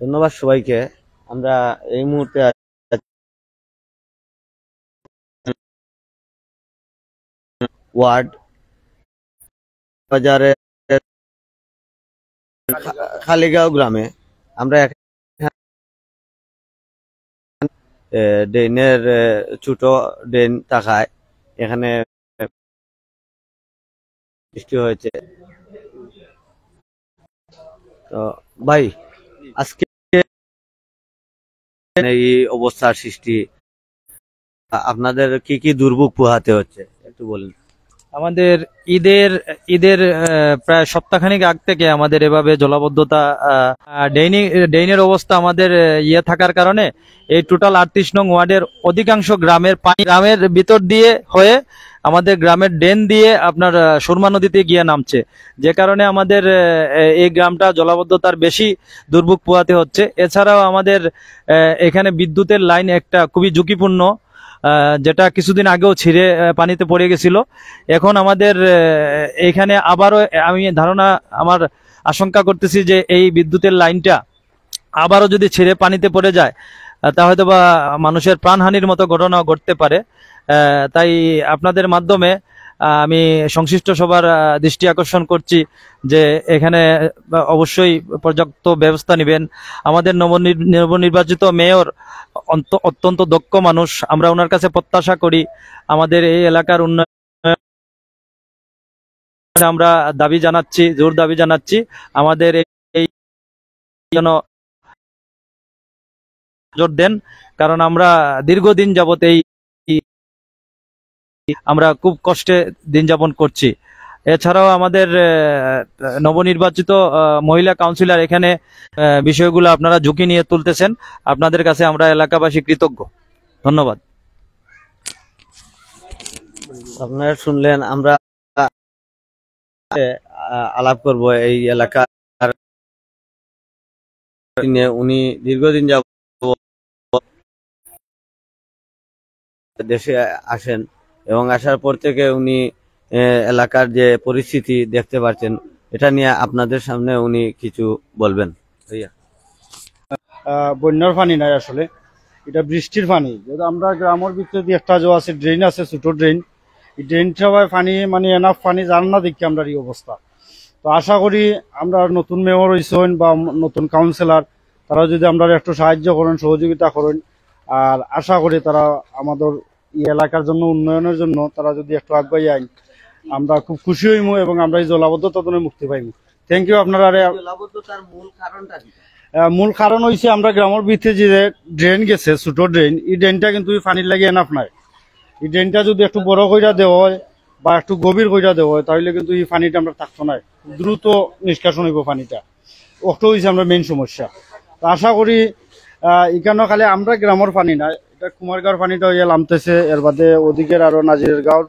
ধন্যবাদ সবাইকে আমরা এই মুহূর্তে ওয়ার্ড বাজারে খালিগাঁও গ্রামে আমরা ড্রেনের ছোট ড্রেন থাকায় এখানে সৃষ্টি হয়েছে তো ভাই আজকে এই অবস্থার সৃষ্টি আপনাদের কি কি দুর্ভোগ পোহাতে হচ্ছে একটু বলুন আমাদের ঈদের ঈদের প্রায় সপ্তাহখানিক আগ থেকে আমাদের এভাবে জলাবদ্ধতা ডেইনি ডেইনের অবস্থা আমাদের ইয়ে থাকার কারণে এই টোটাল আটত্রিশ নং ওয়ার্ডের অধিকাংশ গ্রামের পানি গ্রামের ভিতর দিয়ে হয়ে আমাদের গ্রামের ডেন দিয়ে আপনার সুরমা নদীতে গিয়ে নামছে যে কারণে আমাদের এই গ্রামটা জলাবদ্ধতার বেশি দুর্ভোগ পোহাতে হচ্ছে এছাড়াও আমাদের এখানে বিদ্যুতের লাইন একটা খুবই ঝুঁকিপূর্ণ যেটা কিছুদিন আগেও ছিঁড়ে পানিতে পড়ে গেছিল এখন আমাদের এখানে আবারও আমি ধারণা আমার আশঙ্কা করতেছি যে এই বিদ্যুতের লাইনটা আবারও যদি ছিঁড়ে পানিতে পড়ে যায় তা হয়তো বা মানুষের প্রাণহানির মতো ঘটনা ঘটতে পারে তাই আপনাদের মাধ্যমে আমি সংশ্লিষ্ট সবার দৃষ্টি আকর্ষণ করছি যে এখানে অবশ্যই পর্যাপ্ত ব্যবস্থা নেবেন আমাদের নবনির্বাচিত মেয়র অত্যন্ত দক্ষ মানুষ আমরা ওনার কাছে প্রত্যাশা করি আমাদের এই এলাকার উন্নয়ন আমরা দাবি জানাচ্ছি জোর দাবি জানাচ্ছি আমাদের এই যেন জোর দেন কারণ আমরা দীর্ঘদিন যাবত এই আমরা খুব কষ্টে দিন যাপন করছি এছাড়াও আমাদের নবনির্বাচিত মহিলা কাউন্সিলর এখানে বিষয়গুলো আপনারা ঝুঁকি নিয়ে তুলতেছেন আপনাদের কাছে আমরা এলাকাবাসী কৃতজ্ঞ ধন্যবাদ আপনারা শুনলেন আমরা আলাপ করব এই এলাকার উনি দীর্ঘদিন যাব দেশে আসেন এবং আসার পর থেকে উনি এলাকার যে পরিস্থিতি দেখতে পাচ্ছেন এটা নিয়ে আপনাদের সামনে উনি কিছু বলবেন ভাইয়া বন্যার পানি নাই আসলে এটা বৃষ্টির পানি যেহেতু আমরা গ্রামের ভিতরে একটা যে আছে ড্রেন আছে ছোটো ড্রেন এই ড্রেনটা পানি মানে এনাফ পানি জান না দেখি আমরা এই অবস্থা তো আশা করি আমরা নতুন মেয়র হয়েছেন বা নতুন কাউন্সিলর তারা যদি আমরা একটু সাহায্য করেন সহযোগিতা করেন আর আশা করি তারা আমাদের এই এলাকার জন্য উন্নয়নের জন্য তারা যদি একটু আগ্রহী আইন আমরা খুব খুশি হইমু এবং আমরা এই তদনে মুক্তি পাইমু থ্যাংক ইউ আপনারা মূল কারণ হয়েছে আমরা গ্রামের ভিতরে যে ড্রেন গেছে ছোট ড্রেন এই ড্রেনটা কিন্তু পানির লাগে এনাফ নাই এই ড্রেনটা যদি একটু বড় কইরা দেওয়া হয় বা একটু গভীর কইরা দেওয়া হয় তাহলে কিন্তু এই পানিটা আমরা থাকতো নাই দ্রুত নিষ্কাশন হইব পানিটা ওটা হয়েছে আমরা মেইন সমস্যা আশা করি এখানে খালি আমরা গ্রামের পানি নাই এটা কুমারগাঁওর পানিটা ওই নামতেছে এর বাদে ওদিকের আরও নাজিরের গাঁওর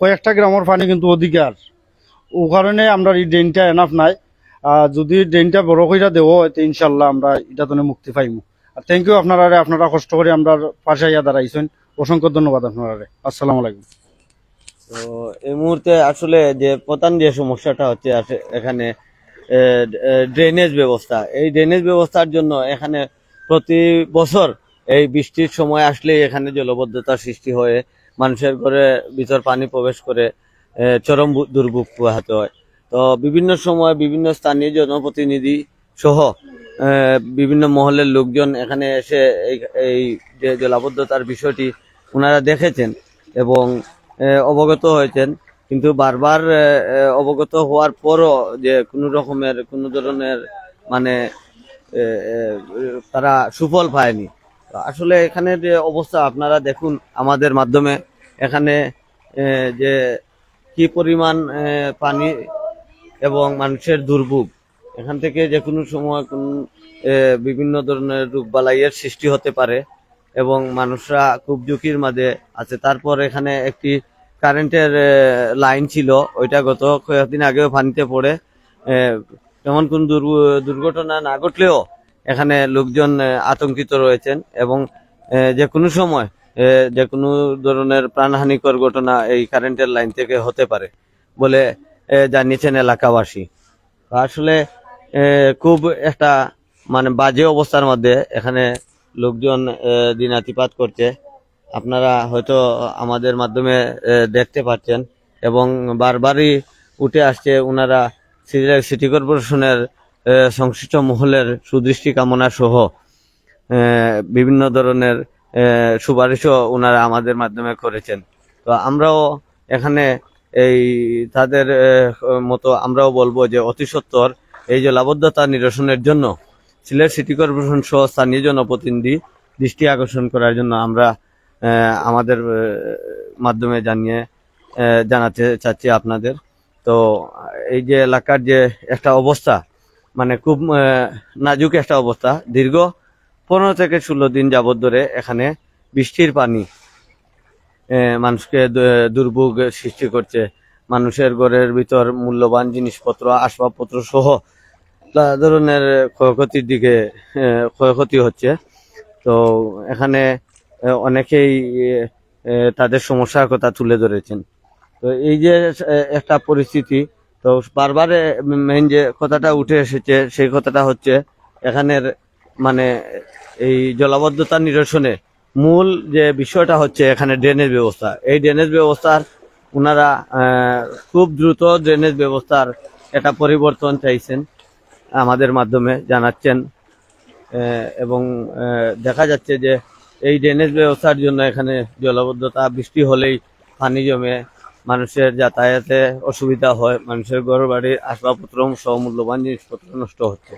কয়েকটা গ্রামের পানি কিন্তু ওদিকে আর ও কারণে আমরা এই ড্রেনটা এনাফ নাই যদি ড্রেনটা বড় কইরা দেবো তো ইনশাল্লাহ আমরা এটা তো মুক্তি পাইমু আর থ্যাংক ইউ আপনারা আপনারা কষ্ট করে আমরা পাশে ইয়া দাঁড়াইছেন অসংখ্য ধন্যবাদ আপনারা আসসালামু আলাইকুম তো এই মুহূর্তে আসলে যে প্রধান যে সমস্যাটা হচ্ছে এখানে ড্রেনেজ ব্যবস্থা এই ড্রেনেজ ব্যবস্থার জন্য এখানে প্রতি বছর এই বৃষ্টির সময় আসলে এখানে জলবদ্ধতা সৃষ্টি হয়ে মানুষের ঘরে ভিতর পানি প্রবেশ করে চরম দুর্ভোগ পোহাতে হয় তো বিভিন্ন সময় বিভিন্ন স্থানীয় জনপ্রতিনিধি সহ বিভিন্ন মহলের লোকজন এখানে এসে এই যে জলাবদ্ধতার বিষয়টি ওনারা দেখেছেন এবং অবগত হয়েছেন কিন্তু বারবার অবগত হওয়ার পরও যে কোনো রকমের কোনো ধরনের মানে তারা সুফল পায়নি আসলে এখানের যে অবস্থা আপনারা দেখুন আমাদের মাধ্যমে এখানে যে কি পরিমাণ পানি এবং মানুষের দুর্ভোগ এখান থেকে যে কোনো সময় কোন বিভিন্ন ধরনের রূপবালাইয়ের সৃষ্টি হতে পারে এবং মানুষরা খুব ঝুঁকির মাঝে আছে তারপর এখানে একটি কারেন্টের লাইন ছিল ওইটা গত কয়েকদিন আগেও পানিতে পড়ে তেমন কোন দুর্ঘটনা না ঘটলেও এখানে লোকজন আতঙ্কিত রয়েছেন এবং যে কোনো সময় যে কোনো ধরনের প্রাণহানিকর ঘটনা এই কারেন্টের লাইন থেকে হতে পারে বলে জানিয়েছেন এলাকাবাসী আসলে খুব একটা মানে বাজে অবস্থার মধ্যে এখানে লোকজন দিনাতিপাত করছে আপনারা হয়তো আমাদের মাধ্যমে দেখতে পাচ্ছেন এবং বারবারই উঠে আসছে ওনারা সিটি কর্পোরেশনের সংশ্লিষ্ট মহলের সুদৃষ্টি কামনা সহ বিভিন্ন ধরনের সুপারিশও ওনারা আমাদের মাধ্যমে করেছেন তো আমরাও এখানে এই তাদের মতো আমরাও বলবো যে অতি সত্তর এই যে লাবদ্ধতা নিরসনের জন্য সিলেট সিটি কর্পোরেশন সহ স্থানীয় জনপ্রতিনিধি দৃষ্টি আকর্ষণ করার জন্য আমরা আমাদের মাধ্যমে জানিয়ে জানাতে চাচ্ছি আপনাদের তো এই যে এলাকার যে একটা অবস্থা মানে খুব নাজুক একটা অবস্থা দীর্ঘ পনেরো থেকে ষোলো দিন যাবৎ ধরে এখানে বৃষ্টির পানি মানুষকে দুর্ভোগ সৃষ্টি করছে মানুষের ঘরের ভিতর মূল্যবান জিনিসপত্র আসবাবপত্র সহ ধরনের ক্ষয়ক্ষতির দিকে ক্ষয়ক্ষতি হচ্ছে তো এখানে অনেকেই তাদের সমস্যার কথা তুলে ধরেছেন তো এই যে একটা পরিস্থিতি তো বারবার মেন যে কথাটা উঠে এসেছে সেই কথাটা হচ্ছে এখানের মানে এই জলাবদ্ধতা নিরসনে মূল যে বিষয়টা হচ্ছে এখানে ড্রেনেজ ব্যবস্থা এই ড্রেনেজ ব্যবস্থার ওনারা খুব দ্রুত ড্রেনেজ ব্যবস্থার একটা পরিবর্তন চাইছেন আমাদের মাধ্যমে জানাচ্ছেন এবং দেখা যাচ্ছে যে এই ড্রেনেজ ব্যবস্থার জন্য এখানে জলাবদ্ধতা বৃষ্টি হলেই পানি জমে মানুষের যাতায়াতে অসুবিধা হয় মানুষের ঘর বাড়ির আসবাবপত্র সহ মূল্যবান জিনিসপত্র নষ্ট হচ্ছে